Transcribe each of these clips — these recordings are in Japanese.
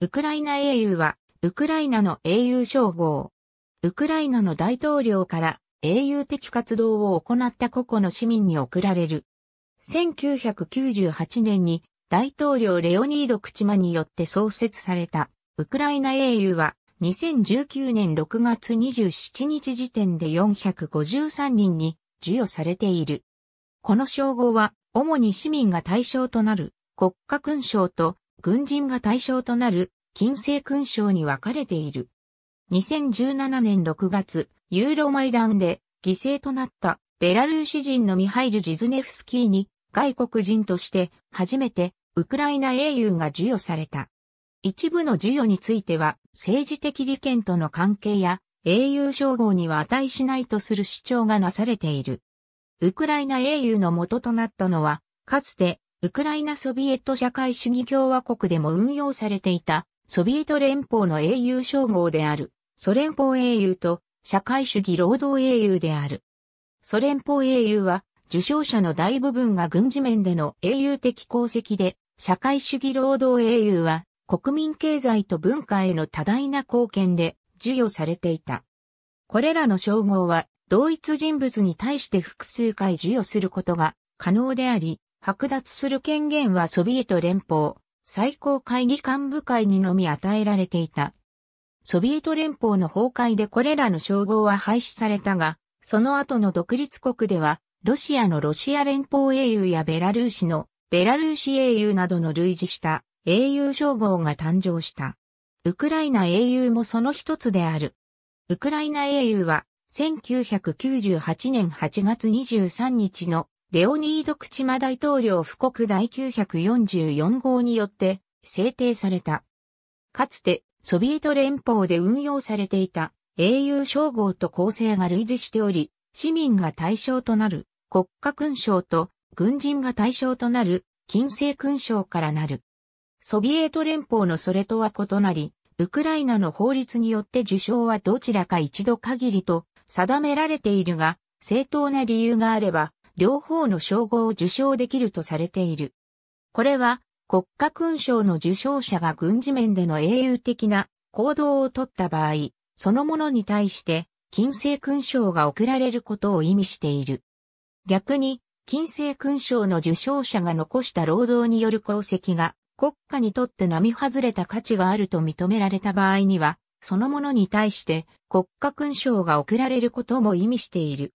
ウクライナ英雄は、ウクライナの英雄称号。ウクライナの大統領から英雄的活動を行った個々の市民に贈られる。1998年に大統領レオニード・クチマによって創設されたウクライナ英雄は2019年6月27日時点で453人に授与されている。この称号は主に市民が対象となる国家勲章と軍人が対象となる金星勲章に分かれている。2017年6月、ユーロマイダンで犠牲となったベラルーシ人のミハイル・ジズネフスキーに外国人として初めてウクライナ英雄が授与された。一部の授与については政治的利権との関係や英雄称号には値しないとする主張がなされている。ウクライナ英雄の元となったのは、かつてウクライナソビエト社会主義共和国でも運用されていた、ソビエト連邦の英雄称号である、ソ連邦英雄と社会主義労働英雄である。ソ連邦英雄は、受賞者の大部分が軍事面での英雄的功績で、社会主義労働英雄は、国民経済と文化への多大な貢献で授与されていた。これらの称号は同一人物に対して複数回授与することが可能であり、剥奪する権限はソビエト連邦最高会議幹部会にのみ与えられていた。ソビエト連邦の崩壊でこれらの称号は廃止されたが、その後の独立国では、ロシアのロシア連邦英雄やベラルーシのベラルーシ英雄などの類似した英雄称号が誕生した。ウクライナ英雄もその一つである。ウクライナ英雄は1998年8月23日のレオニード・クチマ大統領布告第944号によって制定された。かつてソビエト連邦で運用されていた英雄称号と構成が類似しており、市民が対象となる国家勲章と軍人が対象となる金星勲章からなる。ソビエト連邦のそれとは異なり、ウクライナの法律によって受賞はどちらか一度限りと定められているが、正当な理由があれば、両方の称号を受賞できるとされている。これは国家勲章の受賞者が軍事面での英雄的な行動をとった場合、そのものに対して金星勲章が贈られることを意味している。逆に、金星勲章の受賞者が残した労働による功績が国家にとって並外れた価値があると認められた場合には、そのものに対して国家勲章が贈られることも意味している。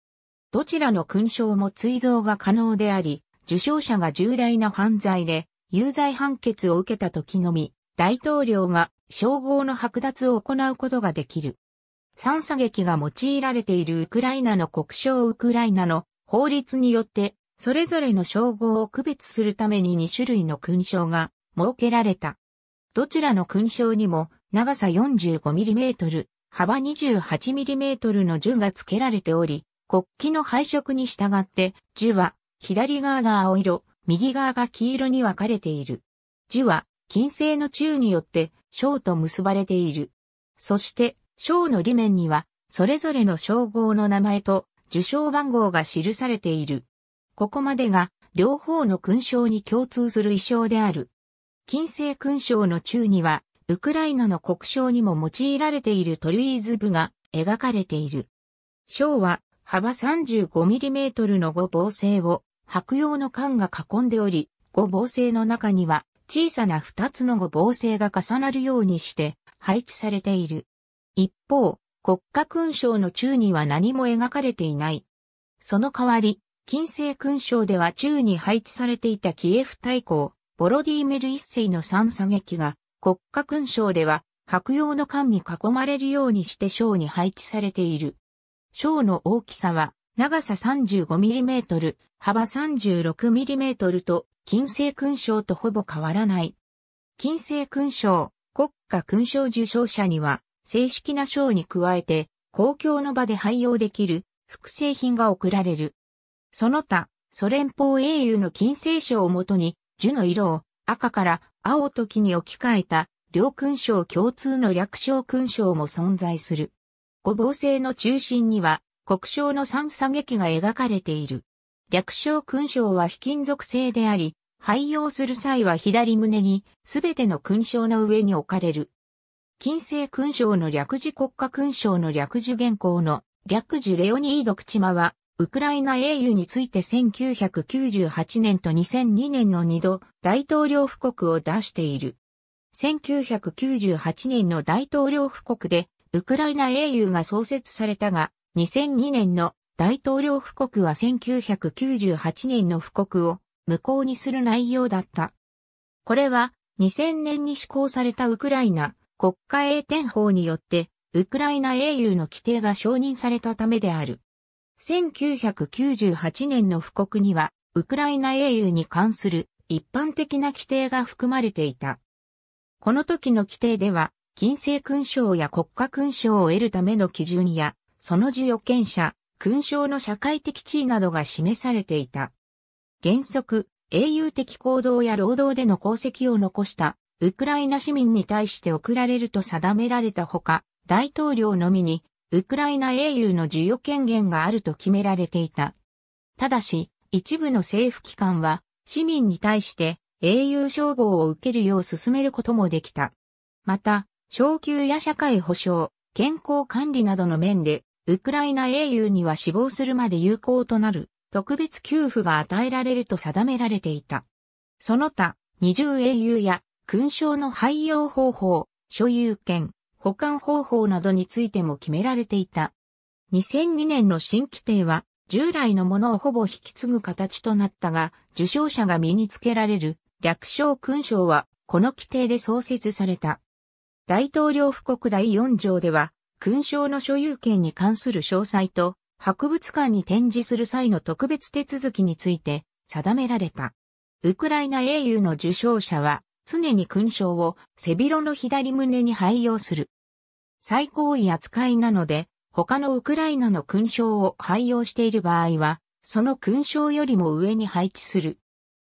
どちらの勲章も追贈が可能であり、受賞者が重大な犯罪で有罪判決を受けた時のみ、大統領が称号の剥奪を行うことができる。三射撃が用いられているウクライナの国章ウクライナの法律によって、それぞれの称号を区別するために2種類の勲章が設けられた。どちらの勲章にも長さ 45mm、幅 28mm の銃が付けられており、国旗の配色に従って、樹は左側が青色、右側が黄色に分かれている。樹は金星の中によって章と結ばれている。そして章の裏面にはそれぞれの称号の名前と受賞番号が記されている。ここまでが両方の勲章に共通する衣装である。金星勲章の中にはウクライナの国章にも用いられているトリイーズ部が描かれている。章は幅 35mm の五房星を白用の管が囲んでおり、五房星の中には小さな二つの五房星が重なるようにして配置されている。一方、国家勲章の中には何も描かれていない。その代わり、金星勲章では中に配置されていたキエフ大公、ボロディーメル一世の三射撃が、国家勲章では白用の艦に囲まれるようにして章に配置されている。章の大きさは、長さ 35mm、幅 36mm と、金星勲章とほぼ変わらない。金星勲章、国家勲章受章者には、正式な賞に加えて、公共の場で配用できる、複製品が贈られる。その他、ソ連邦英雄の金星賞をもとに、樹の色を赤から青とに置き換えた、両勲章共通の略称勲章も存在する。五芒星の中心には国章の三射撃が描かれている。略称勲章は非金属製であり、廃用する際は左胸にすべての勲章の上に置かれる。金星勲章の略字国家勲章の略字原稿の略字レオニード・クチマは、ウクライナ英雄について1998年と2002年の2度大統領布告を出している。1998年の大統領布告でウクライナ英雄が創設されたが、2002年の大統領布告は1998年の布告を無効にする内容だった。これは2000年に施行されたウクライナ国家英典法によってウクライナ英雄の規定が承認されたためである。1998年の布告にはウクライナ英雄に関する一般的な規定が含まれていた。この時の規定では金星勲章や国家勲章を得るための基準や、その授与権者、勲章の社会的地位などが示されていた。原則、英雄的行動や労働での功績を残した、ウクライナ市民に対して贈られると定められたほか、大統領のみに、ウクライナ英雄の授与権限があると決められていた。ただし、一部の政府機関は、市民に対して英雄称号を受けるよう進めることもできた。また、昇給や社会保障、健康管理などの面で、ウクライナ英雄には死亡するまで有効となる特別給付が与えられると定められていた。その他、二重英雄や勲章の廃用方法、所有権、保管方法などについても決められていた。2002年の新規定は、従来のものをほぼ引き継ぐ形となったが、受賞者が身につけられる略称勲章は、この規定で創設された。大統領府国第4条では、勲章の所有権に関する詳細と、博物館に展示する際の特別手続きについて定められた。ウクライナ英雄の受賞者は、常に勲章を背広の左胸に配用する。最高位扱いなので、他のウクライナの勲章を配用している場合は、その勲章よりも上に配置する。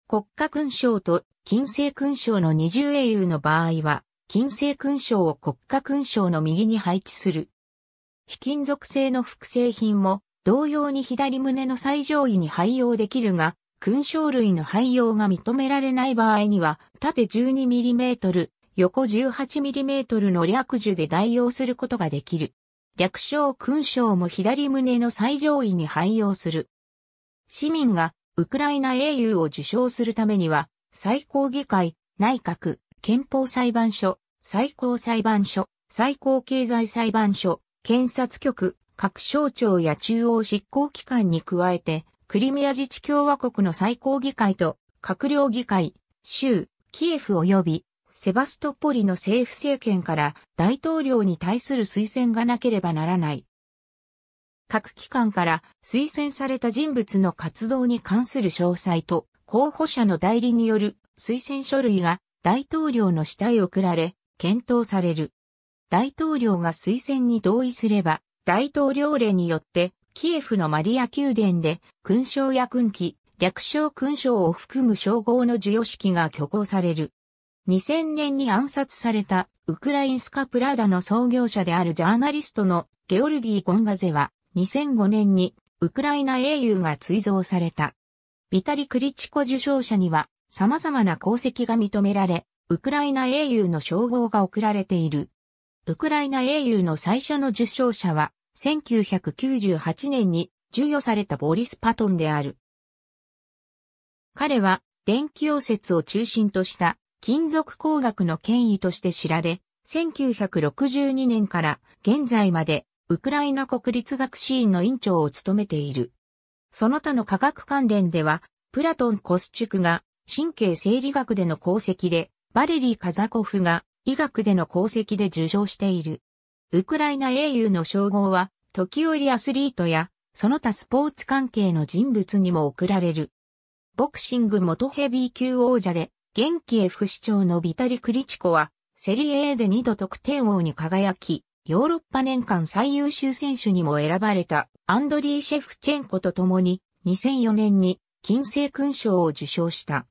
国家勲章と金星勲章の二重英雄の場合は、金星勲章を国家勲章の右に配置する。非金属製の複製品も同様に左胸の最上位に配用できるが、勲章類の配用が認められない場合には、縦 12mm、横 18mm の略樹で代用することができる。略称勲章も左胸の最上位に配用する。市民がウクライナ英雄を受賞するためには、最高議会、内閣、憲法裁判所、最高裁判所、最高経済裁判所、検察局、各省庁や中央執行機関に加えて、クリミア自治共和国の最高議会と、閣僚議会、州、キエフ及び、セバストポリの政府政権から大統領に対する推薦がなければならない。各機関から推薦された人物の活動に関する詳細と候補者の代理による推薦書類が大統領の死体を送られ、検討される。大統領が推薦に同意すれば、大統領令によって、キエフのマリア宮殿で、勲章や勲旗、略称勲章を含む称号の授与式が挙行される。2000年に暗殺された、ウクラインスカプラダの創業者であるジャーナリストのゲオルギー・ゴンガゼは、2005年に、ウクライナ英雄が追贈された。ビタリ・クリチコ受賞者には、様々な功績が認められ、ウクライナ英雄の称号が贈られている。ウクライナ英雄の最初の受賞者は、1998年に授与されたボリス・パトンである。彼は、電気溶接を中心とした金属工学の権威として知られ、1962年から現在までウクライナ国立学士院の院長を務めている。その他の科学関連では、プラトン・コスチュクが神経生理学での功績で、バレリー・カザコフが医学での功績で受賞している。ウクライナ英雄の称号は、時折アスリートや、その他スポーツ関係の人物にも贈られる。ボクシング元ヘビー級王者で、元気エフ市長のビタリ・クリチコは、セリエ A で2度得点王に輝き、ヨーロッパ年間最優秀選手にも選ばれたアンドリー・シェフチェンコと共に2004年に金星勲章を受賞した。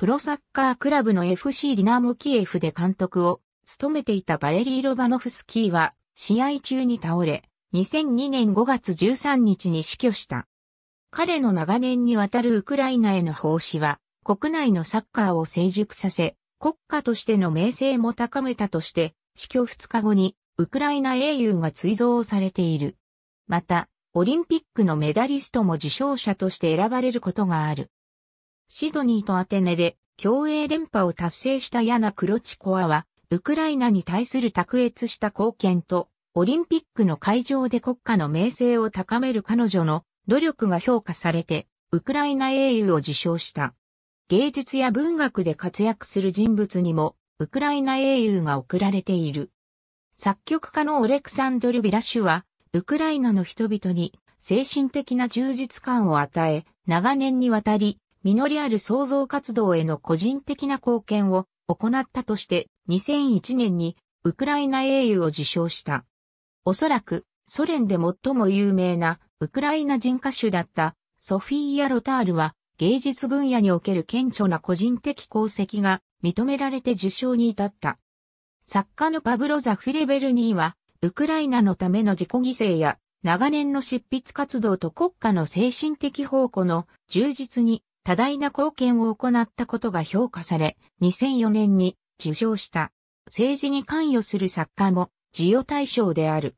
プロサッカークラブの FC ディナーモキエフで監督を務めていたバレリー・ロバノフスキーは試合中に倒れ、2002年5月13日に死去した。彼の長年にわたるウクライナへの奉仕は、国内のサッカーを成熟させ、国家としての名声も高めたとして、死去2日後に、ウクライナ英雄が追贈されている。また、オリンピックのメダリストも受賞者として選ばれることがある。シドニーとアテネで競泳連覇を達成したヤナ・クロチコアは、ウクライナに対する卓越した貢献と、オリンピックの会場で国家の名声を高める彼女の努力が評価されて、ウクライナ英雄を受賞した。芸術や文学で活躍する人物にも、ウクライナ英雄が贈られている。作曲家のオレクサンドル・ビラシュは、ウクライナの人々に精神的な充実感を与え、長年にわたり実りある創造活動への個人的な貢献を行ったとして2001年にウクライナ英雄を受賞した。おそらくソ連で最も有名なウクライナ人歌手だったソフィーヤ・ロタールは芸術分野における顕著な個人的功績が認められて受賞に至った。作家のパブロ・ザフレベルニーはウクライナのための自己犠牲や長年の執筆活動と国家の精神的宝庫の充実に多大な貢献を行ったことが評価され、2004年に受賞した。政治に関与する作家も授与対象である。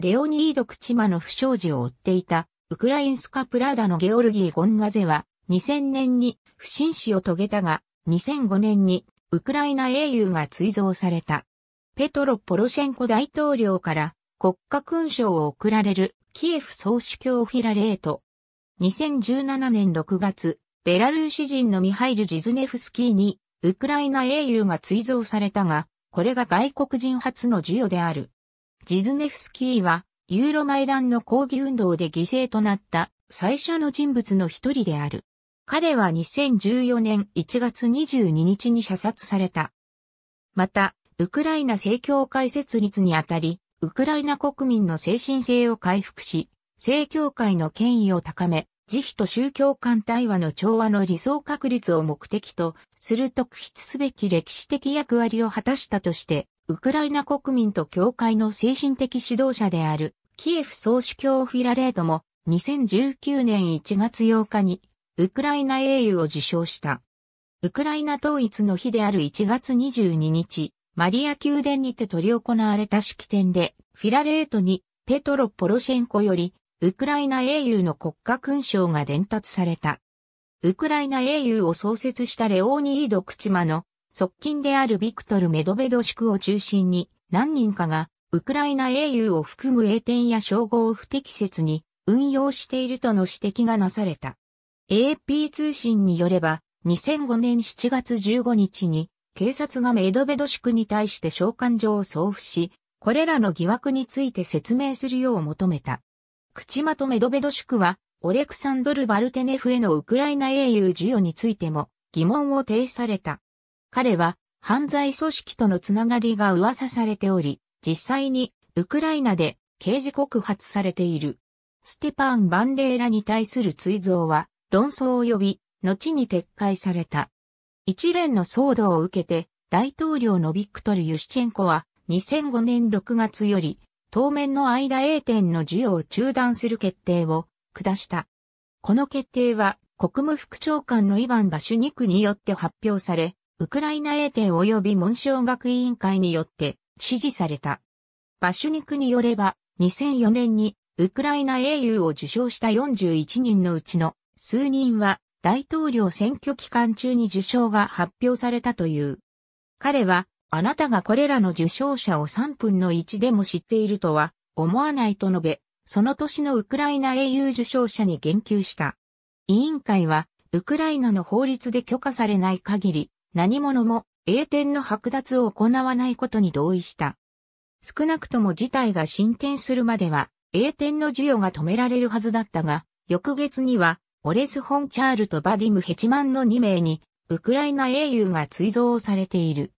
レオニード・クチマの不祥事を追っていた、ウクラインスカ・プラダのゲオルギー・ゴンガゼは、2000年に不審死を遂げたが、2005年にウクライナ英雄が追贈された。ペトロ・ポロシェンコ大統領から国家勲章を贈られるキエフ総主教フィラレート。2017年6月、ベラルーシ人のミハイル・ジズネフスキーに、ウクライナ英雄が追贈されたが、これが外国人初の授与である。ジズネフスキーは、ユーロマイダンの抗議運動で犠牲となった最初の人物の一人である。彼は2014年1月22日に射殺された。また、ウクライナ正教会設立にあたり、ウクライナ国民の精神性を回復し、正教会の権威を高め、慈悲と宗教間対話の調和の理想確立を目的とする特筆すべき歴史的役割を果たしたとして、ウクライナ国民と教会の精神的指導者である、キエフ総主教フィラレートも、2019年1月8日に、ウクライナ英雄を受賞した。ウクライナ統一の日である1月22日、マリア宮殿にて取り行われた式典で、フィラレートに、ペトロ・ポロシェンコより、ウクライナ英雄の国家勲章が伝達された。ウクライナ英雄を創設したレオーニード・クチマの側近であるビクトル・メドベドシクを中心に何人かがウクライナ英雄を含む英典や称号を不適切に運用しているとの指摘がなされた。AP 通信によれば2005年7月15日に警察がメドベドシクに対して召喚状を送付し、これらの疑惑について説明するよう求めた。クチマとメドベドシュクは、オレクサンドル・バルテネフへのウクライナ英雄授与についても疑問を呈された。彼は犯罪組織とのつながりが噂されており、実際にウクライナで刑事告発されている。ステパン・バンデーラに対する追贈は論争を呼び、後に撤回された。一連の騒動を受けて、大統領のビクトル・ユシチェンコは2005年6月より当面の間 A 店の授与を中断する決定を下した。この決定は国務副長官のイヴァン・バシュニクによって発表され、ウクライナ A 店及び文章学委員会によって支持された。バシュニクによれば、2004年にウクライナ英雄を受賞した41人のうちの数人は大統領選挙期間中に受賞が発表されたという。彼はあなたがこれらの受賞者を3分の1でも知っているとは思わないと述べ、その年のウクライナ英雄受賞者に言及した。委員会は、ウクライナの法律で許可されない限り、何者も栄典の剥奪を行わないことに同意した。少なくとも事態が進展するまでは、栄典の授与が止められるはずだったが、翌月には、オレス・ホン・チャールとバディム・ヘチマンの2名に、ウクライナ英雄が追贈されている。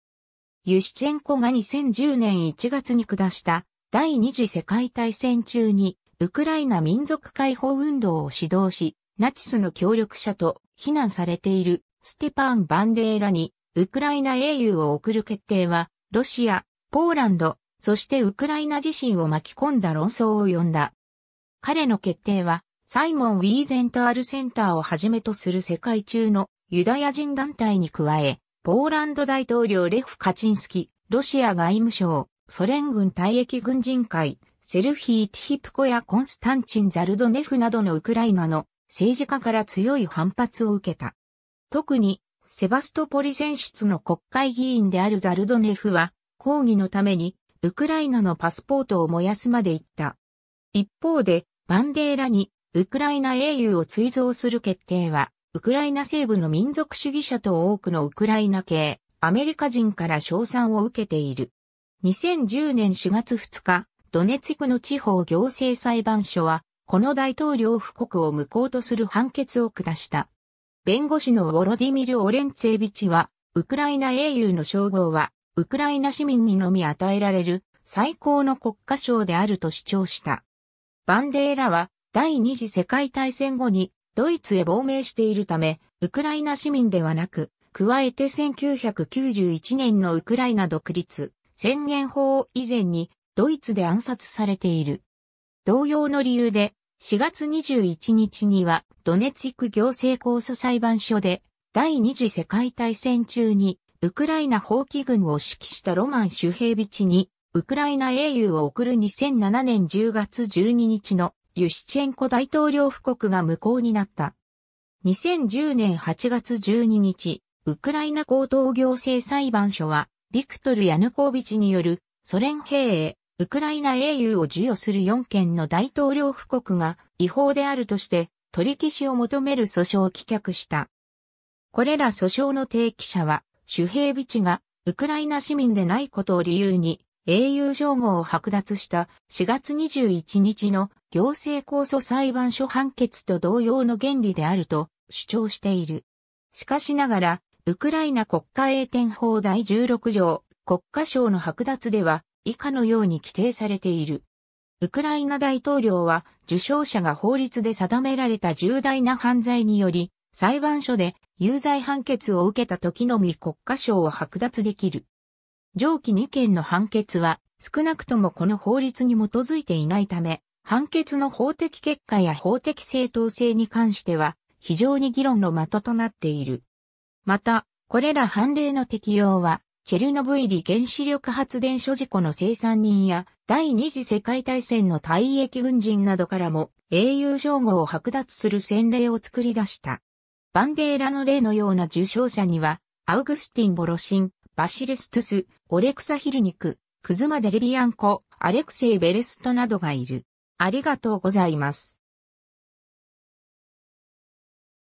ユシチェンコが2010年1月に下した第二次世界大戦中にウクライナ民族解放運動を指導し、ナチスの協力者と非難されているステパン・バンデーラにウクライナ英雄を送る決定は、ロシア、ポーランド、そしてウクライナ自身を巻き込んだ論争を呼んだ。彼の決定は、サイモン・ウィーゼント・ールセンターをはじめとする世界中のユダヤ人団体に加え、ポーランド大統領レフ・カチンスキ、ロシア外務省、ソ連軍退役軍人会、セルヒー・ティヒプコやコンスタンチン・ザルドネフなどのウクライナの政治家から強い反発を受けた。特に、セバストポリ選出の国会議員であるザルドネフは、抗議のために、ウクライナのパスポートを燃やすまで行った。一方で、バンデーラに、ウクライナ英雄を追贈する決定は、ウクライナ西部の民族主義者と多くのウクライナ系、アメリカ人から称賛を受けている。2010年4月2日、ドネツィクの地方行政裁判所は、この大統領布告を無効とする判決を下した。弁護士のウォロディミル・オレンツェビチは、ウクライナ英雄の称号は、ウクライナ市民にのみ与えられる最高の国家賞であると主張した。バンデーラは、第二次世界大戦後にドイツへ亡命しているため、ウクライナ市民ではなく、加えて1991年のウクライナ独立宣言法以前にドイツで暗殺されている。同様の理由で4月21日にはドネツィク行政控訴裁判所で第二次世界大戦中にウクライナ放棄軍を指揮したロマン・周平日ビチにウクライナ英雄を送る2007年10月12日のユシチェンコ大統領布告が無効になった。2010年8月12日、ウクライナ高等行政裁判所は、ビクトル・ヤヌコービチによるソ連兵へウクライナ英雄を授与する4件の大統領布告が違法であるとして、取り消しを求める訴訟を棄却した。これら訴訟の提起者は、主兵ビチがウクライナ市民でないことを理由に英雄称号を剥奪した4月21日の行政控訴裁判所判決と同様の原理であると主張している。しかしながら、ウクライナ国家栄典法第16条国家省の剥奪では以下のように規定されている。ウクライナ大統領は受賞者が法律で定められた重大な犯罪により裁判所で有罪判決を受けた時のみ国家賞を剥奪できる。上記2件の判決は少なくともこの法律に基づいていないため判決の法的結果や法的正当性に関しては、非常に議論の的となっている。また、これら判例の適用は、チェルノブイリ原子力発電所事故の生産人や第二次世界大戦の退役軍人などからも英雄称号を剥奪する先例を作り出した。バンデーラの例のような受賞者には、アウグスティン・ボロシン、バシル・ストゥス、オレクサ・ヒルニク、クズマ・デルビアンコ、アレクセイ・ベレストなどがいる。ありがとうございます。